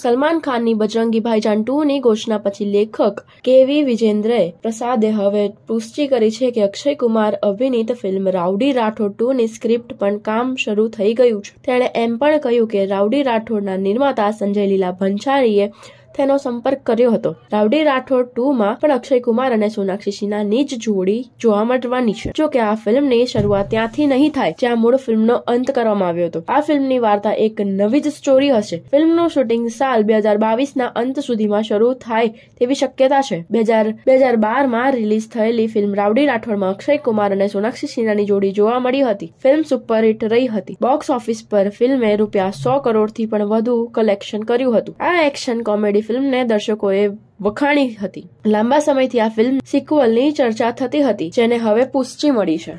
સલમાન ખાનની બજરંગી ભાઈજાન ટુની ઘોષણા પછી લેખક કેવી વિજેન્દ્ર પ્રસાદે હવે પુષ્ટિ કરી છે કે અક્ષય કુમાર અભિનીત ફિલ્મ રાવડી રાઠોડ ટુની સ્ક્રિપ્ટ પણ કામ શરૂ થઈ ગયું છે તેણે એમ પણ કહ્યું કે રાવડી રાઠોડના નિર્માતા સંજય લીલા ભંસારીએ તેનો સંપર્ક કર્યો હતો રાવડી રાઠોડ ટુ માં પણ અક્ષય કુમાર અને સોનાક્ષી સિન્હાની જ જોડી જોવા મળવાની છે જો કે આ ફિલ્મની શરૂઆત ત્યાંથી નહીં થાય જ્યાં મૂળ ફિલ્મનો અંત કરવામાં આવ્યો હતો આ ફિલ્મની વાર્તા એક નવી જ સ્ટોરી હશે ફિલ્મનું શૂટિંગ સાલ બે હજાર બાવીસ ના અંત સુધીમાં શરૂ થાય તેવી શક્યતા છે બે હજાર બે હજાર બાર માં રિલીઝ થયેલી ફિલ્મ રાવડી રાઠોડમાં અક્ષય કુમાર અને સોનાક્ષી સિન્હાની જોડી જોવા મળી હતી ફિલ્મ સુપરહિટ રહી હતી બોક્સ ઓફિસ પર ફિલ્મે રૂપિયા સો કરોડથી પણ વધુ કલેક્શન કર્યું હતું આ એક્શન કોમેડી આવી ફિલ્મને દર્શકોએ વખાણી હતી લાંબા સમયથી આ ફિલ્મ સિક્વલની ચર્ચા થતી હતી જેને હવે પુષ્ટિ મળી છે